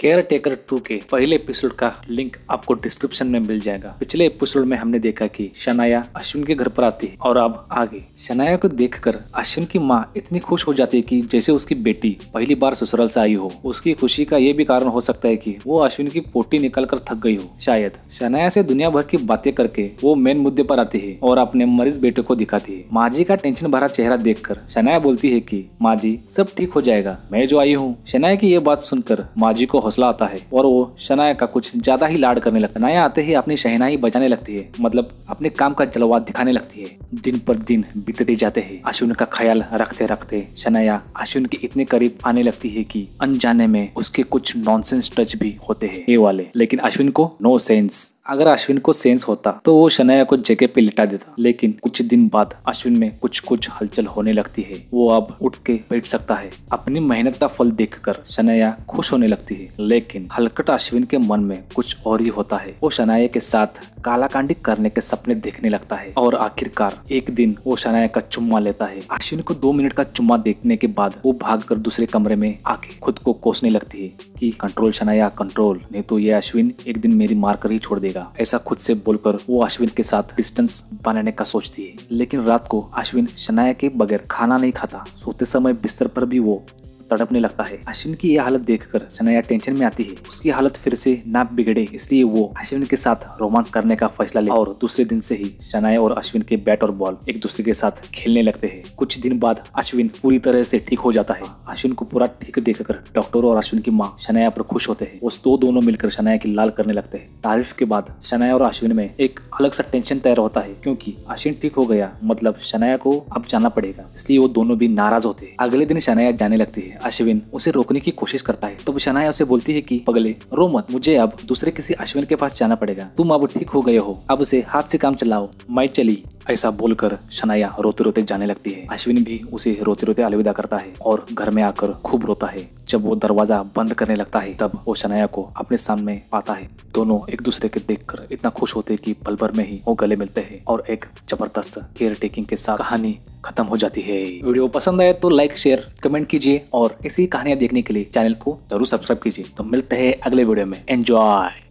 care taker to के पहले episode का लिंक आपको डिस्क्रिप्शन में मिल जाएगा पिछले एपिसोड में हमने देखा कि शनाया अश्विन के घर पर आती है और अब आगे शनाया को देखकर अश्विन की माँ इतनी खुश हो जाती है कि जैसे उसकी बेटी पहली बार ससुराल से आई हो उसकी खुशी का ये भी कारण हो सकता है की वो अश्विन की पोटी निकल कर थक गई हो शायद शनाया से दुनिया भर की बातें करके वो मेन मुद्दे पर आती है और अपने मरीज बेटे को दिखाती है माँ जी का टेंशन भरा चेहरा कर शनाया बोलती है की माँ जी सब ठीक हो जाएगा मैं जो आई हूँ शनाया की ये बात सुनकर माँ जी को हौसला आता है और वो शनाया का कुछ ज्यादा ही लाड करने लगता है शनाया आते ही अपनी शहनाई बजाने लगती है मतलब अपने काम का जलवा दिखाने लगती है दिन पर दिन बीतते जाते हैं अश्विन का ख्याल रखते रखते शनाया अश्विन के इतने करीब आने लगती है कि अनजाने में उसके कुछ नॉनसेंस टच भी होते हैं ये वाले लेकिन अश्विन को नो सेंस अगर अश्विन को सेंस होता तो वो शनैया को जगह पे लिटा देता लेकिन कुछ दिन बाद अश्विन में कुछ कुछ हलचल होने लगती है वो अब उठ के बैठ सकता है अपनी मेहनत का फल देखकर शनैया खुश होने लगती है लेकिन हलकट अश्विन के मन में कुछ और ही होता है वो शनाया के साथ कालाकांडी करने के सपने देखने लगता है और आखिरकार एक दिन वो शनाया का चुम्मा लेता है अश्विनी को दो मिनट का चुम्मा देखने के बाद वो भागकर दूसरे कमरे में आके खुद को कोसने लगती है कि कंट्रोल शनाया कंट्रोल नहीं तो ये अश्विन एक दिन मेरी मार कर ही छोड़ देगा ऐसा खुद से बोलकर वो अश्विन के साथ डिस्टेंस बनाने का सोचती है लेकिन रात को अश्विन शनाया के बगैर खाना नहीं खाता सोते समय बिस्तर पर भी वो तड़पने लगता है अश्विन की यह हालत देखकर शनाया टेंशन में आती है उसकी हालत फिर से ना बिगड़े इसलिए वो अश्विन के साथ रोमांस करने का फैसला ले और दूसरे दिन से ही शनाया और अश्विन के बैट और बॉल एक दूसरे के साथ खेलने लगते हैं कुछ दिन बाद अश्विन पूरी तरह से ठीक हो जाता है अश्विन को पूरा ठीक देखकर डॉक्टर और अश्विन की माँ शनाया पर खुश होते हैं वो दो दोनों मिलकर शनाया की लाल करने लगते हैं तारीफ के बाद शनाया और अश्विन में एक अलग सा टेंशन तैयार होता है क्योंकि अश्विन ठीक हो गया मतलब शनाया को अब जाना पड़ेगा इसलिए वो दोनों भी नाराज होते हैं अगले दिन शनाया जाने लगती है अश्विन उसे रोकने की कोशिश करता है तो शनाया उसे बोलती है की पगले रो मत मुझे अब दूसरे किसी अश्विन के पास जाना पड़ेगा तुम अब ठीक हो गए हो अब उसे हाथ से काम चलाओ मैं चली ऐसा बोलकर शनाया रोते रोते जाने लगती है अश्विन भी उसे रोते रोते अलविदा करता है और घर में आकर खूब रोता है जब वो दरवाजा बंद करने लगता है तब वो शनाया को अपने सामने पाता है दोनों एक दूसरे के देखकर इतना खुश होते हैं कि पल भर में ही वो गले मिलते हैं और एक जबरदस्त केयर टेकिंग के साथ कहानी खत्म हो जाती है वीडियो पसंद आए तो लाइक शेयर कमेंट कीजिए और ऐसी कहानियां देखने के लिए चैनल को जरूर सब्सक्राइब कीजिए तो मिलते हैं अगले वीडियो में एंजॉय